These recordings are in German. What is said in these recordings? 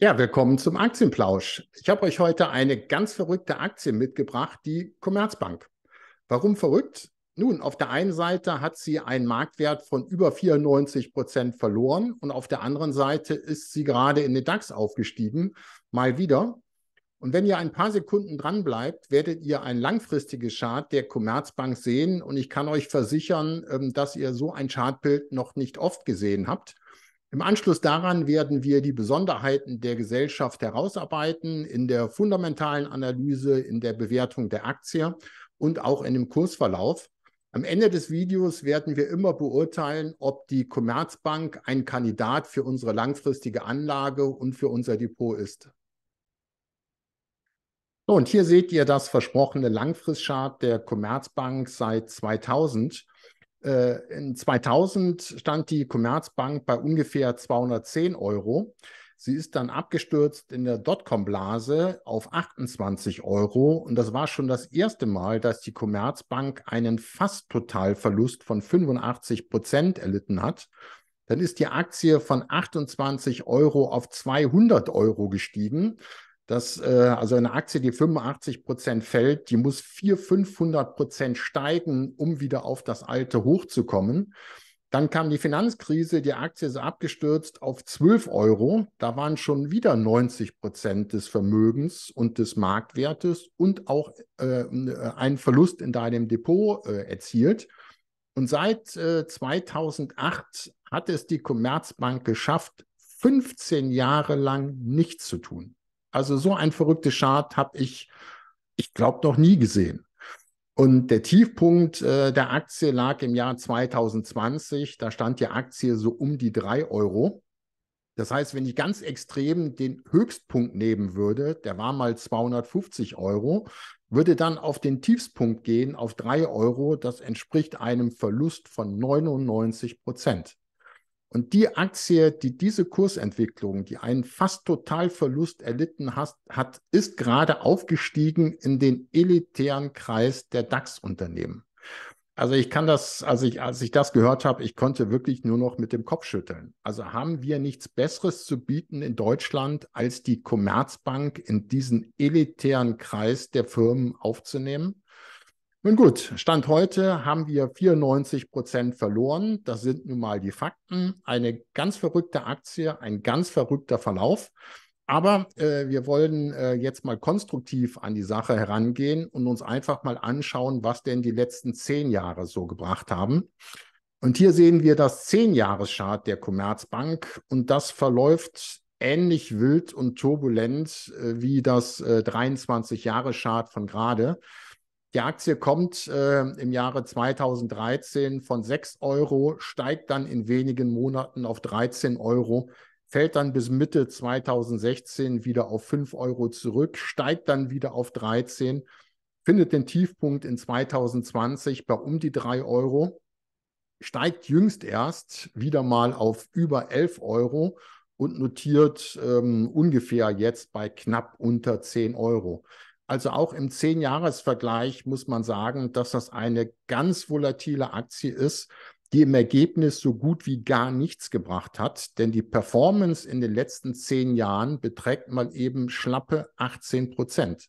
Ja, willkommen zum Aktienplausch. Ich habe euch heute eine ganz verrückte Aktie mitgebracht, die Commerzbank. Warum verrückt? Nun, auf der einen Seite hat sie einen Marktwert von über 94 Prozent verloren und auf der anderen Seite ist sie gerade in den DAX aufgestiegen, mal wieder. Und wenn ihr ein paar Sekunden dran bleibt, werdet ihr ein langfristiges Chart der Commerzbank sehen und ich kann euch versichern, ähm, dass ihr so ein Chartbild noch nicht oft gesehen habt. Im Anschluss daran werden wir die Besonderheiten der Gesellschaft herausarbeiten, in der fundamentalen Analyse, in der Bewertung der Aktie und auch in dem Kursverlauf. Am Ende des Videos werden wir immer beurteilen, ob die Commerzbank ein Kandidat für unsere langfristige Anlage und für unser Depot ist. So, und hier seht ihr das versprochene Langfristchart der Commerzbank seit 2000. Äh, in 2000 stand die Commerzbank bei ungefähr 210 Euro. Sie ist dann abgestürzt in der Dotcom-Blase auf 28 Euro. Und das war schon das erste Mal, dass die Commerzbank einen fast Totalverlust von 85 Prozent erlitten hat. Dann ist die Aktie von 28 Euro auf 200 Euro gestiegen dass äh, also eine Aktie, die 85 Prozent fällt, die muss 400, 500 Prozent steigen, um wieder auf das alte hochzukommen. Dann kam die Finanzkrise, die Aktie ist abgestürzt auf 12 Euro. Da waren schon wieder 90 Prozent des Vermögens und des Marktwertes und auch äh, ein Verlust in deinem Depot äh, erzielt. Und seit äh, 2008 hat es die Commerzbank geschafft, 15 Jahre lang nichts zu tun. Also so ein verrücktes Chart habe ich, ich glaube, noch nie gesehen. Und der Tiefpunkt äh, der Aktie lag im Jahr 2020. Da stand die Aktie so um die 3 Euro. Das heißt, wenn ich ganz extrem den Höchstpunkt nehmen würde, der war mal 250 Euro, würde dann auf den Tiefspunkt gehen, auf 3 Euro. Das entspricht einem Verlust von 99 Prozent. Und die Aktie, die diese Kursentwicklung, die einen fast Totalverlust erlitten hat, hat ist gerade aufgestiegen in den elitären Kreis der DAX-Unternehmen. Also ich kann das, als ich, als ich das gehört habe, ich konnte wirklich nur noch mit dem Kopf schütteln. Also haben wir nichts Besseres zu bieten in Deutschland, als die Commerzbank in diesen elitären Kreis der Firmen aufzunehmen? Nun gut, Stand heute haben wir 94 Prozent verloren. Das sind nun mal die Fakten. Eine ganz verrückte Aktie, ein ganz verrückter Verlauf. Aber äh, wir wollen äh, jetzt mal konstruktiv an die Sache herangehen und uns einfach mal anschauen, was denn die letzten zehn Jahre so gebracht haben. Und hier sehen wir das Zehn-Jahres-Chart der Commerzbank und das verläuft ähnlich wild und turbulent äh, wie das 23-Jahres-Chart äh, von gerade. Die Aktie kommt äh, im Jahre 2013 von 6 Euro, steigt dann in wenigen Monaten auf 13 Euro, fällt dann bis Mitte 2016 wieder auf 5 Euro zurück, steigt dann wieder auf 13, findet den Tiefpunkt in 2020 bei um die 3 Euro, steigt jüngst erst wieder mal auf über 11 Euro und notiert ähm, ungefähr jetzt bei knapp unter 10 Euro. Also auch im Zehn-Jahres-Vergleich muss man sagen, dass das eine ganz volatile Aktie ist, die im Ergebnis so gut wie gar nichts gebracht hat. Denn die Performance in den letzten zehn Jahren beträgt mal eben schlappe 18 Prozent.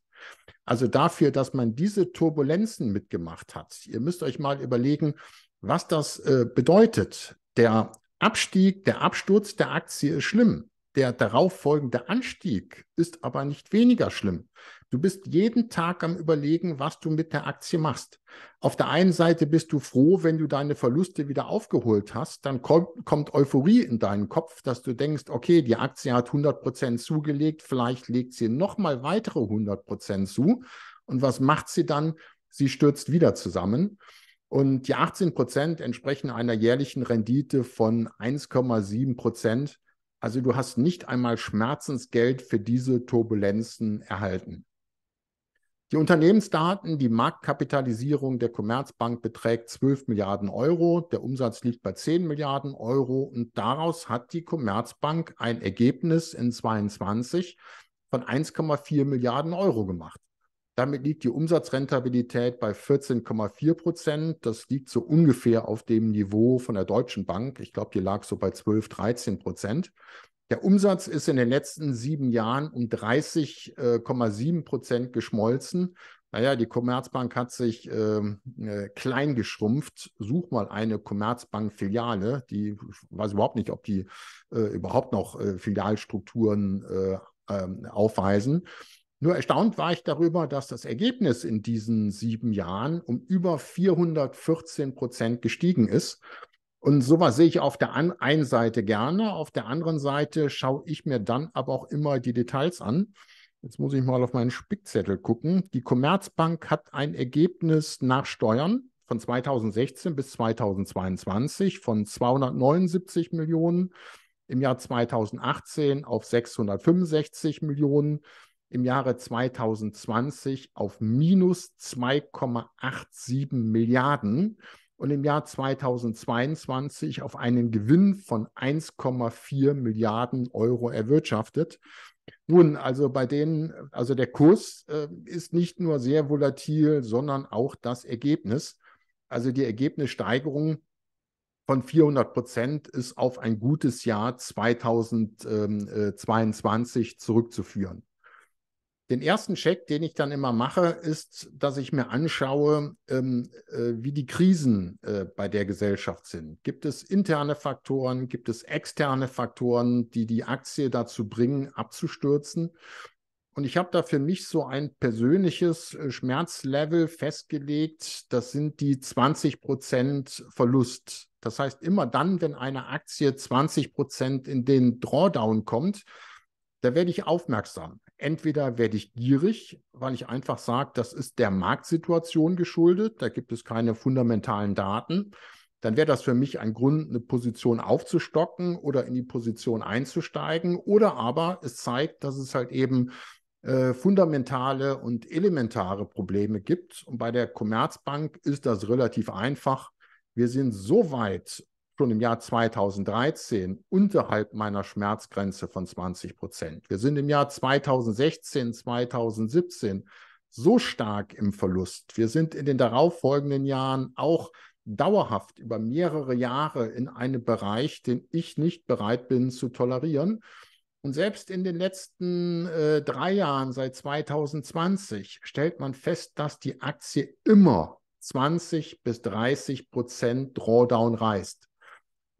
Also dafür, dass man diese Turbulenzen mitgemacht hat. Ihr müsst euch mal überlegen, was das äh, bedeutet. Der Abstieg, der Absturz der Aktie ist schlimm. Der darauffolgende Anstieg ist aber nicht weniger schlimm. Du bist jeden Tag am Überlegen, was du mit der Aktie machst. Auf der einen Seite bist du froh, wenn du deine Verluste wieder aufgeholt hast, dann kommt, kommt Euphorie in deinen Kopf, dass du denkst, okay, die Aktie hat 100 Prozent zugelegt, vielleicht legt sie nochmal weitere 100 Prozent zu. Und was macht sie dann? Sie stürzt wieder zusammen. Und die 18 Prozent entsprechen einer jährlichen Rendite von 1,7 Prozent. Also du hast nicht einmal Schmerzensgeld für diese Turbulenzen erhalten. Die Unternehmensdaten, die Marktkapitalisierung der Commerzbank beträgt 12 Milliarden Euro, der Umsatz liegt bei 10 Milliarden Euro und daraus hat die Commerzbank ein Ergebnis in 2022 von 1,4 Milliarden Euro gemacht. Damit liegt die Umsatzrentabilität bei 14,4 Prozent. Das liegt so ungefähr auf dem Niveau von der Deutschen Bank. Ich glaube, die lag so bei 12, 13 Prozent. Der Umsatz ist in den letzten sieben Jahren um 30,7 äh, Prozent geschmolzen. Naja, die Commerzbank hat sich äh, äh, klein geschrumpft. Such mal eine Commerzbank-Filiale. Die ich weiß überhaupt nicht, ob die äh, überhaupt noch äh, Filialstrukturen äh, ähm, aufweisen. Nur erstaunt war ich darüber, dass das Ergebnis in diesen sieben Jahren um über 414 Prozent gestiegen ist. Und sowas sehe ich auf der einen Seite gerne, auf der anderen Seite schaue ich mir dann aber auch immer die Details an. Jetzt muss ich mal auf meinen Spickzettel gucken. Die Commerzbank hat ein Ergebnis nach Steuern von 2016 bis 2022 von 279 Millionen, im Jahr 2018 auf 665 Millionen, im Jahre 2020 auf minus 2,87 Milliarden und im Jahr 2022 auf einen Gewinn von 1,4 Milliarden Euro erwirtschaftet. Nun, also bei denen, also der Kurs äh, ist nicht nur sehr volatil, sondern auch das Ergebnis. Also die Ergebnissteigerung von 400 Prozent ist auf ein gutes Jahr 2022 zurückzuführen. Den ersten Check, den ich dann immer mache, ist, dass ich mir anschaue, ähm, äh, wie die Krisen äh, bei der Gesellschaft sind. Gibt es interne Faktoren, gibt es externe Faktoren, die die Aktie dazu bringen, abzustürzen? Und ich habe da für mich so ein persönliches äh, Schmerzlevel festgelegt. Das sind die 20 Prozent Verlust. Das heißt, immer dann, wenn eine Aktie 20 Prozent in den Drawdown kommt, da werde ich aufmerksam. Entweder werde ich gierig, weil ich einfach sage, das ist der Marktsituation geschuldet, da gibt es keine fundamentalen Daten. Dann wäre das für mich ein Grund, eine Position aufzustocken oder in die Position einzusteigen. Oder aber es zeigt, dass es halt eben äh, fundamentale und elementare Probleme gibt. Und bei der Commerzbank ist das relativ einfach. Wir sind so weit schon im Jahr 2013 unterhalb meiner Schmerzgrenze von 20 Prozent. Wir sind im Jahr 2016, 2017 so stark im Verlust. Wir sind in den darauffolgenden Jahren auch dauerhaft über mehrere Jahre in einem Bereich, den ich nicht bereit bin zu tolerieren. Und selbst in den letzten äh, drei Jahren seit 2020 stellt man fest, dass die Aktie immer 20 bis 30 Prozent Drawdown reißt.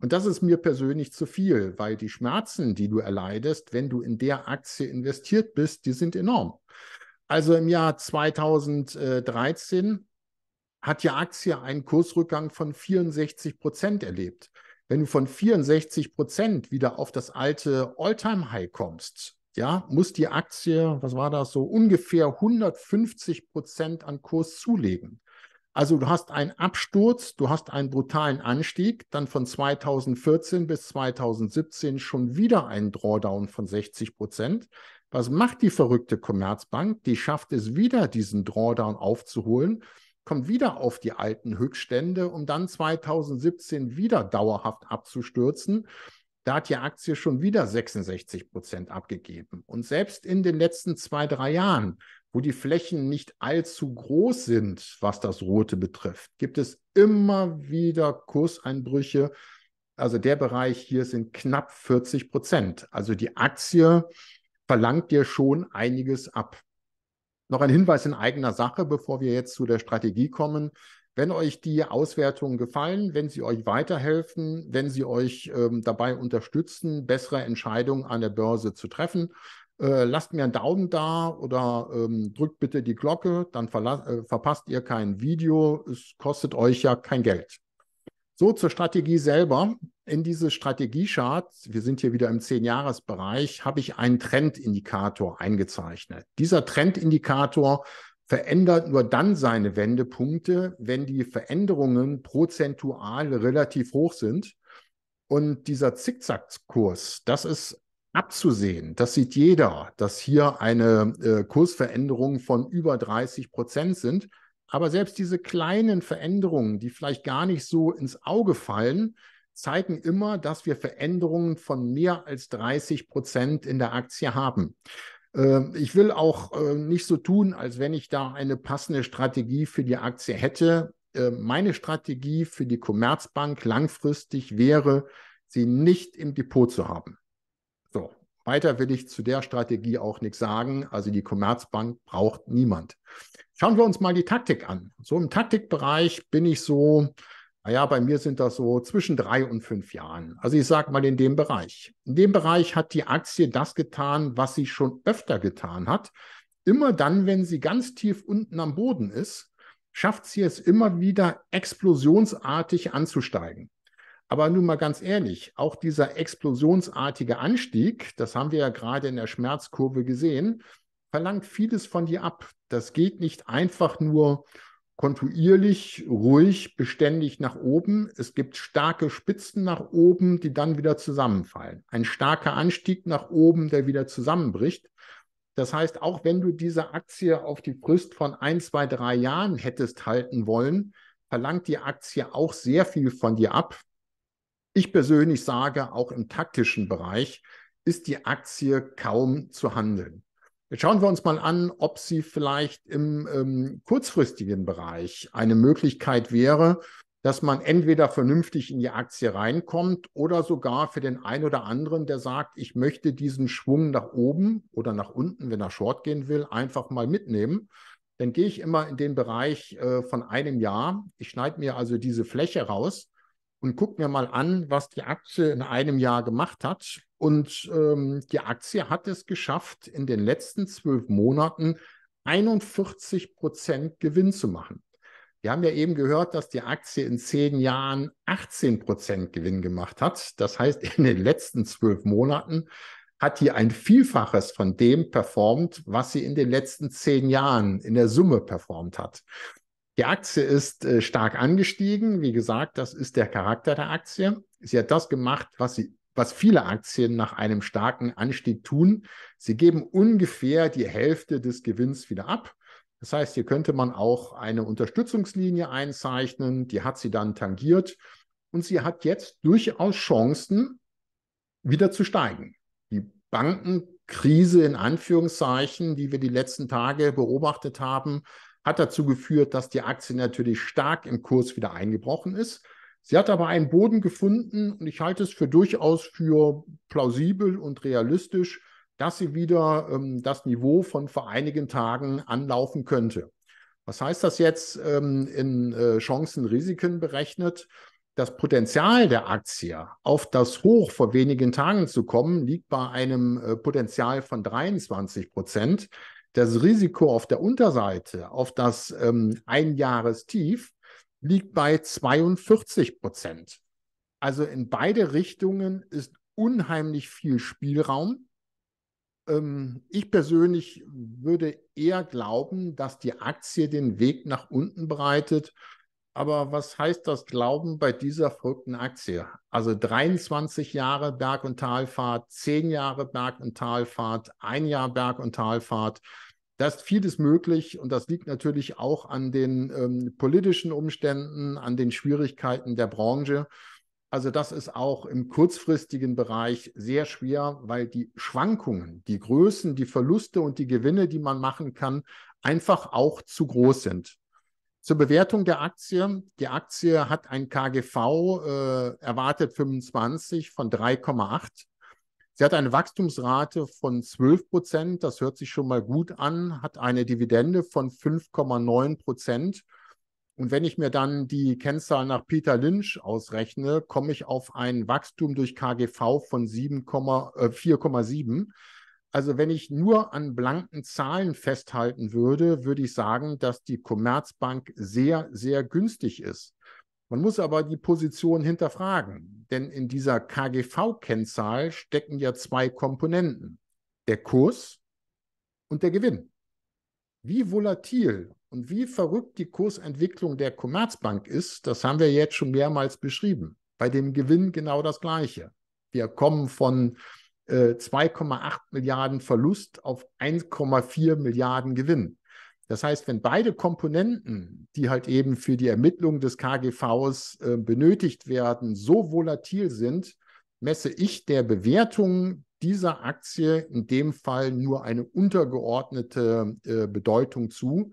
Und das ist mir persönlich zu viel, weil die Schmerzen, die du erleidest, wenn du in der Aktie investiert bist, die sind enorm. Also im Jahr 2013 hat die Aktie einen Kursrückgang von 64 Prozent erlebt. Wenn du von 64 Prozent wieder auf das alte All-Time-High kommst, ja, muss die Aktie, was war das so, ungefähr 150 Prozent an Kurs zulegen. Also du hast einen Absturz, du hast einen brutalen Anstieg, dann von 2014 bis 2017 schon wieder einen Drawdown von 60 Prozent. Was macht die verrückte Commerzbank? Die schafft es wieder, diesen Drawdown aufzuholen, kommt wieder auf die alten Höchststände, um dann 2017 wieder dauerhaft abzustürzen. Da hat die Aktie schon wieder 66 Prozent abgegeben. Und selbst in den letzten zwei, drei Jahren wo die Flächen nicht allzu groß sind, was das Rote betrifft, gibt es immer wieder Kurseinbrüche. Also der Bereich hier sind knapp 40 Prozent. Also die Aktie verlangt dir schon einiges ab. Noch ein Hinweis in eigener Sache, bevor wir jetzt zu der Strategie kommen. Wenn euch die Auswertungen gefallen, wenn sie euch weiterhelfen, wenn sie euch ähm, dabei unterstützen, bessere Entscheidungen an der Börse zu treffen, äh, lasst mir einen Daumen da oder ähm, drückt bitte die Glocke, dann äh, verpasst ihr kein Video, es kostet euch ja kein Geld. So zur Strategie selber. In diese Strategiechart, wir sind hier wieder im 10-Jahres-Bereich, habe ich einen Trendindikator eingezeichnet. Dieser Trendindikator verändert nur dann seine Wendepunkte, wenn die Veränderungen prozentual relativ hoch sind. Und dieser Zickzackkurs, das ist abzusehen. Das sieht jeder, dass hier eine äh, Kursveränderung von über 30 Prozent sind. Aber selbst diese kleinen Veränderungen, die vielleicht gar nicht so ins Auge fallen, zeigen immer, dass wir Veränderungen von mehr als 30 Prozent in der Aktie haben. Ähm, ich will auch äh, nicht so tun, als wenn ich da eine passende Strategie für die Aktie hätte. Ähm, meine Strategie für die Commerzbank langfristig wäre, sie nicht im Depot zu haben. Weiter will ich zu der Strategie auch nichts sagen. Also die Commerzbank braucht niemand. Schauen wir uns mal die Taktik an. So im Taktikbereich bin ich so, naja, bei mir sind das so zwischen drei und fünf Jahren. Also ich sage mal in dem Bereich. In dem Bereich hat die Aktie das getan, was sie schon öfter getan hat. Immer dann, wenn sie ganz tief unten am Boden ist, schafft sie es immer wieder explosionsartig anzusteigen. Aber nun mal ganz ehrlich, auch dieser explosionsartige Anstieg, das haben wir ja gerade in der Schmerzkurve gesehen, verlangt vieles von dir ab. Das geht nicht einfach nur kontinuierlich, ruhig, beständig nach oben. Es gibt starke Spitzen nach oben, die dann wieder zusammenfallen. Ein starker Anstieg nach oben, der wieder zusammenbricht. Das heißt, auch wenn du diese Aktie auf die Frist von ein, zwei, drei Jahren hättest halten wollen, verlangt die Aktie auch sehr viel von dir ab. Ich persönlich sage, auch im taktischen Bereich ist die Aktie kaum zu handeln. Jetzt schauen wir uns mal an, ob sie vielleicht im ähm, kurzfristigen Bereich eine Möglichkeit wäre, dass man entweder vernünftig in die Aktie reinkommt oder sogar für den einen oder anderen, der sagt, ich möchte diesen Schwung nach oben oder nach unten, wenn er short gehen will, einfach mal mitnehmen. Dann gehe ich immer in den Bereich äh, von einem Jahr. Ich schneide mir also diese Fläche raus und guck mir mal an, was die Aktie in einem Jahr gemacht hat. Und ähm, die Aktie hat es geschafft, in den letzten zwölf Monaten 41 Prozent Gewinn zu machen. Wir haben ja eben gehört, dass die Aktie in zehn Jahren 18 Prozent Gewinn gemacht hat. Das heißt, in den letzten zwölf Monaten hat die ein Vielfaches von dem performt, was sie in den letzten zehn Jahren in der Summe performt hat. Die Aktie ist äh, stark angestiegen. Wie gesagt, das ist der Charakter der Aktie. Sie hat das gemacht, was sie was viele Aktien nach einem starken Anstieg tun. Sie geben ungefähr die Hälfte des Gewinns wieder ab. Das heißt, hier könnte man auch eine Unterstützungslinie einzeichnen, die hat sie dann tangiert und sie hat jetzt durchaus Chancen, wieder zu steigen. Die Bankenkrise in Anführungszeichen, die wir die letzten Tage beobachtet haben, hat dazu geführt, dass die Aktie natürlich stark im Kurs wieder eingebrochen ist. Sie hat aber einen Boden gefunden und ich halte es für durchaus für plausibel und realistisch, dass sie wieder ähm, das Niveau von vor einigen Tagen anlaufen könnte. Was heißt das jetzt ähm, in äh, Chancen, Risiken berechnet? Das Potenzial der Aktie, auf das Hoch vor wenigen Tagen zu kommen, liegt bei einem äh, Potenzial von 23 Prozent. Das Risiko auf der Unterseite, auf das ähm, Einjahrestief, liegt bei 42 Prozent. Also in beide Richtungen ist unheimlich viel Spielraum. Ähm, ich persönlich würde eher glauben, dass die Aktie den Weg nach unten bereitet aber was heißt das Glauben bei dieser verrückten Aktie? Also 23 Jahre Berg- und Talfahrt, 10 Jahre Berg- und Talfahrt, ein Jahr Berg- und Talfahrt. Da ist vieles möglich und das liegt natürlich auch an den ähm, politischen Umständen, an den Schwierigkeiten der Branche. Also das ist auch im kurzfristigen Bereich sehr schwer, weil die Schwankungen, die Größen, die Verluste und die Gewinne, die man machen kann, einfach auch zu groß sind. Zur Bewertung der Aktie. Die Aktie hat ein KGV äh, erwartet 25 von 3,8. Sie hat eine Wachstumsrate von 12 Prozent. Das hört sich schon mal gut an. Hat eine Dividende von 5,9 Prozent. Und wenn ich mir dann die Kennzahl nach Peter Lynch ausrechne, komme ich auf ein Wachstum durch KGV von 4,7. Also wenn ich nur an blanken Zahlen festhalten würde, würde ich sagen, dass die Commerzbank sehr, sehr günstig ist. Man muss aber die Position hinterfragen, denn in dieser KGV-Kennzahl stecken ja zwei Komponenten, der Kurs und der Gewinn. Wie volatil und wie verrückt die Kursentwicklung der Commerzbank ist, das haben wir jetzt schon mehrmals beschrieben. Bei dem Gewinn genau das Gleiche. Wir kommen von äh, 2,8 Milliarden Verlust auf 1,4 Milliarden Gewinn. Das heißt, wenn beide Komponenten, die halt eben für die Ermittlung des KGVs äh, benötigt werden, so volatil sind, messe ich der Bewertung dieser Aktie in dem Fall nur eine untergeordnete äh, Bedeutung zu.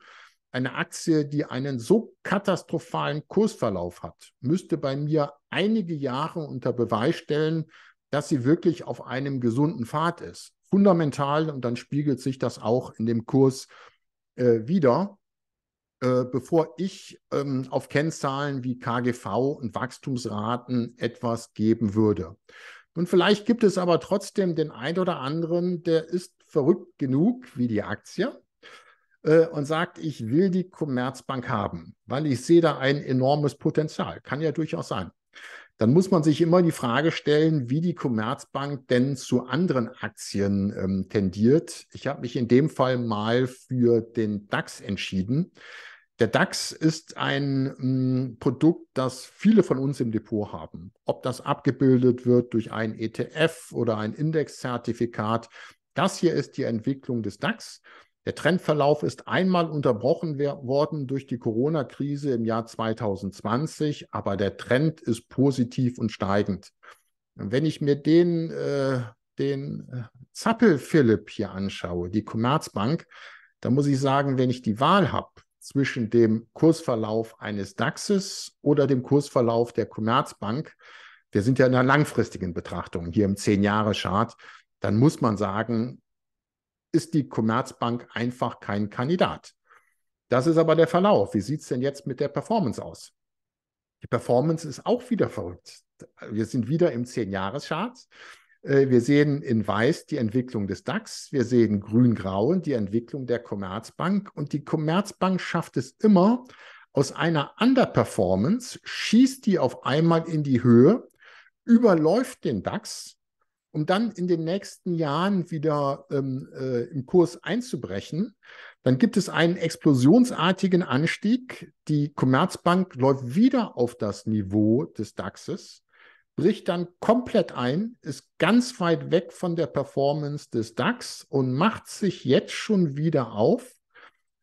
Eine Aktie, die einen so katastrophalen Kursverlauf hat, müsste bei mir einige Jahre unter Beweis stellen, dass sie wirklich auf einem gesunden Pfad ist. Fundamental und dann spiegelt sich das auch in dem Kurs äh, wieder. Äh, bevor ich ähm, auf Kennzahlen wie KGV und Wachstumsraten etwas geben würde. Und vielleicht gibt es aber trotzdem den einen oder anderen, der ist verrückt genug wie die Aktie äh, und sagt, ich will die Commerzbank haben, weil ich sehe da ein enormes Potenzial. Kann ja durchaus sein dann muss man sich immer die Frage stellen, wie die Commerzbank denn zu anderen Aktien ähm, tendiert. Ich habe mich in dem Fall mal für den DAX entschieden. Der DAX ist ein m, hm, Produkt, das viele von uns im Depot haben. Ob das abgebildet wird durch ein ETF oder ein Indexzertifikat, das hier ist die Entwicklung des DAX. Der Trendverlauf ist einmal unterbrochen worden durch die Corona-Krise im Jahr 2020, aber der Trend ist positiv und steigend. Wenn ich mir den, äh, den äh, Zappel-Philipp hier anschaue, die Commerzbank, dann muss ich sagen, wenn ich die Wahl habe zwischen dem Kursverlauf eines DAXes oder dem Kursverlauf der Commerzbank, wir sind ja in einer langfristigen Betrachtung hier im 10-Jahre-Chart, dann muss man sagen, ist die Commerzbank einfach kein Kandidat. Das ist aber der Verlauf. Wie sieht es denn jetzt mit der Performance aus? Die Performance ist auch wieder verrückt. Wir sind wieder im 10-Jahres-Chart. Äh, wir sehen in weiß die Entwicklung des DAX, wir sehen grün-grau die Entwicklung der Commerzbank und die Commerzbank schafft es immer, aus einer Underperformance schießt die auf einmal in die Höhe, überläuft den DAX um dann in den nächsten Jahren wieder ähm, äh, im Kurs einzubrechen, dann gibt es einen explosionsartigen Anstieg. Die Commerzbank läuft wieder auf das Niveau des DAXes, bricht dann komplett ein, ist ganz weit weg von der Performance des DAX und macht sich jetzt schon wieder auf,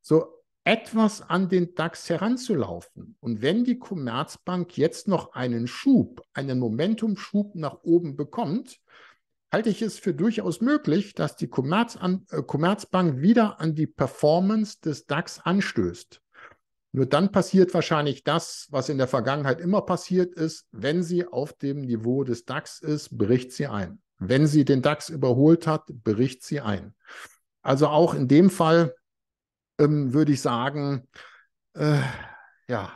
so etwas an den DAX heranzulaufen. Und wenn die Commerzbank jetzt noch einen Schub, einen Momentumschub nach oben bekommt, halte ich es für durchaus möglich, dass die äh, Commerzbank wieder an die Performance des DAX anstößt. Nur dann passiert wahrscheinlich das, was in der Vergangenheit immer passiert ist. Wenn sie auf dem Niveau des DAX ist, bricht sie ein. Wenn sie den DAX überholt hat, bricht sie ein. Also auch in dem Fall ähm, würde ich sagen, äh, ja,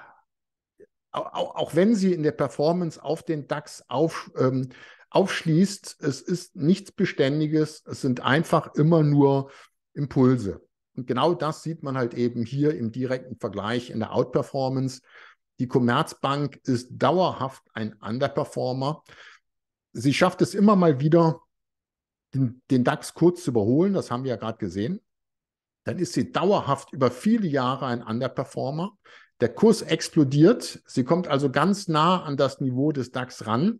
auch, auch, wenn sie in der Performance auf den DAX auf, ähm, aufschließt. Es ist nichts Beständiges, es sind einfach immer nur Impulse. Und genau das sieht man halt eben hier im direkten Vergleich in der Outperformance. Die Commerzbank ist dauerhaft ein Underperformer. Sie schafft es immer mal wieder, den, den DAX kurz zu überholen, das haben wir ja gerade gesehen. Dann ist sie dauerhaft über viele Jahre ein Underperformer. Der Kurs explodiert. Sie kommt also ganz nah an das Niveau des DAX ran.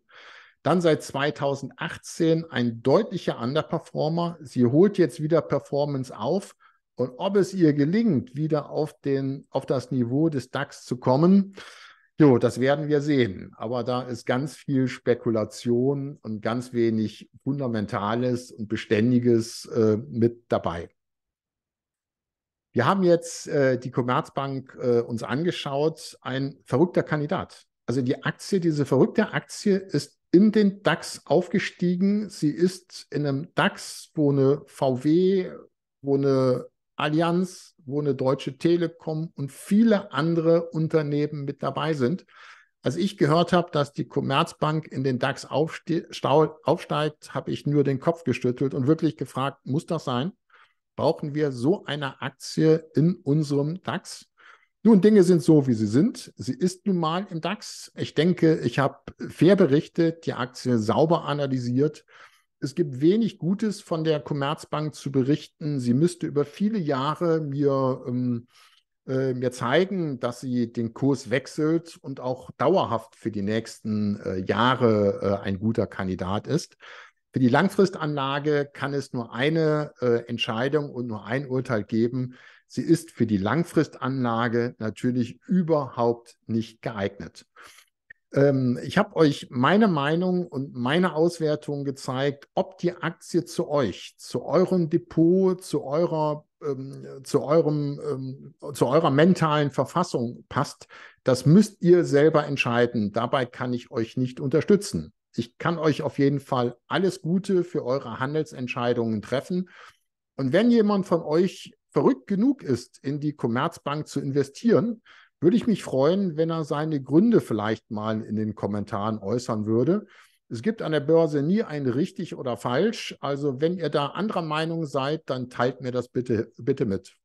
Dann seit 2018 ein deutlicher Underperformer. Sie holt jetzt wieder Performance auf. Und ob es ihr gelingt, wieder auf, den, auf das Niveau des DAX zu kommen, jo, das werden wir sehen. Aber da ist ganz viel Spekulation und ganz wenig Fundamentales und Beständiges äh, mit dabei. Wir haben jetzt äh, die Commerzbank äh, uns angeschaut, ein verrückter Kandidat. Also die Aktie, diese verrückte Aktie ist in den DAX aufgestiegen. Sie ist in einem DAX, wo eine VW, wo eine Allianz, wo eine Deutsche Telekom und viele andere Unternehmen mit dabei sind. Als ich gehört habe, dass die Commerzbank in den DAX aufsteigt, habe ich nur den Kopf geschüttelt und wirklich gefragt, muss das sein? Brauchen wir so eine Aktie in unserem DAX? Nun, Dinge sind so, wie sie sind. Sie ist nun mal im DAX. Ich denke, ich habe fair berichtet, die Aktie sauber analysiert. Es gibt wenig Gutes von der Commerzbank zu berichten. Sie müsste über viele Jahre mir, ähm, äh, mir zeigen, dass sie den Kurs wechselt und auch dauerhaft für die nächsten äh, Jahre äh, ein guter Kandidat ist. Für die Langfristanlage kann es nur eine äh, Entscheidung und nur ein Urteil geben Sie ist für die Langfristanlage natürlich überhaupt nicht geeignet. Ähm, ich habe euch meine Meinung und meine Auswertung gezeigt, ob die Aktie zu euch, zu eurem Depot, zu eurer ähm, zu, eurem, ähm, zu eurer mentalen Verfassung passt, das müsst ihr selber entscheiden. Dabei kann ich euch nicht unterstützen. Ich kann euch auf jeden Fall alles Gute für eure Handelsentscheidungen treffen. Und wenn jemand von euch verrückt genug ist, in die Commerzbank zu investieren, würde ich mich freuen, wenn er seine Gründe vielleicht mal in den Kommentaren äußern würde. Es gibt an der Börse nie ein richtig oder falsch. Also wenn ihr da anderer Meinung seid, dann teilt mir das bitte, bitte mit.